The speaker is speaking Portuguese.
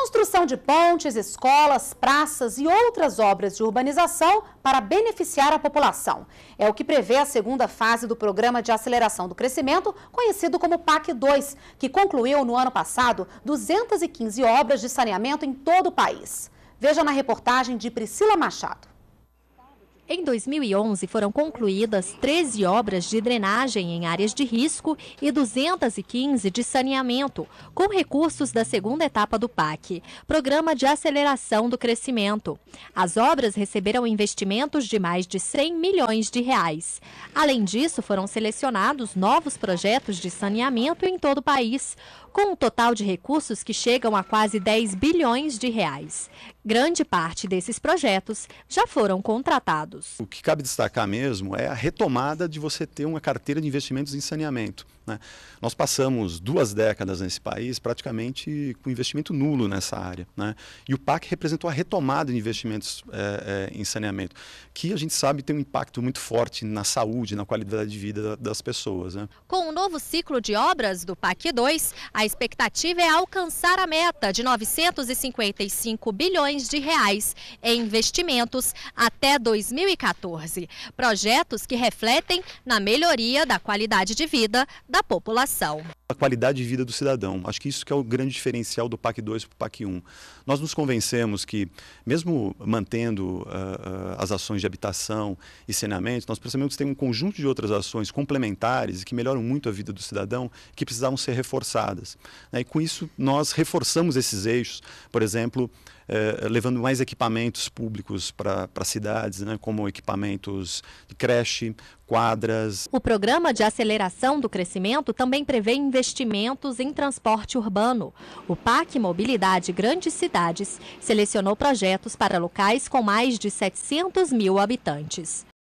construção de pontes, escolas, praças e outras obras de urbanização para beneficiar a população. É o que prevê a segunda fase do Programa de Aceleração do Crescimento, conhecido como PAC 2, que concluiu no ano passado 215 obras de saneamento em todo o país. Veja na reportagem de Priscila Machado. Em 2011, foram concluídas 13 obras de drenagem em áreas de risco e 215 de saneamento, com recursos da segunda etapa do PAC, Programa de Aceleração do Crescimento. As obras receberam investimentos de mais de 100 milhões de reais. Além disso, foram selecionados novos projetos de saneamento em todo o país, com um total de recursos que chegam a quase 10 bilhões de reais. Grande parte desses projetos já foram contratados dados. O que cabe destacar mesmo é a retomada de você ter uma carteira de investimentos em saneamento. Né? Nós passamos duas décadas nesse país praticamente com investimento nulo nessa área. Né? E o PAC representou a retomada de investimentos é, é, em saneamento, que a gente sabe tem um impacto muito forte na saúde, na qualidade de vida das pessoas. Né? Com o novo ciclo de obras do PAC 2, a expectativa é alcançar a meta de 955 bilhões de reais em investimentos até 2014. Projetos que refletem na melhoria da qualidade de vida da da população. A qualidade de vida do cidadão. Acho que isso que é o grande diferencial do PAC 2 para o PAC 1. Nós nos convencemos que, mesmo mantendo uh, as ações de habitação e saneamento, nós percebemos que tem um conjunto de outras ações complementares que melhoram muito a vida do cidadão que precisavam ser reforçadas. Né? E com isso, nós reforçamos esses eixos. Por exemplo, eh, levando mais equipamentos públicos para cidades, né, como equipamentos de creche, quadras. O programa de aceleração do crescimento também prevê investimentos em transporte urbano. O PAC Mobilidade Grandes Cidades selecionou projetos para locais com mais de 700 mil habitantes.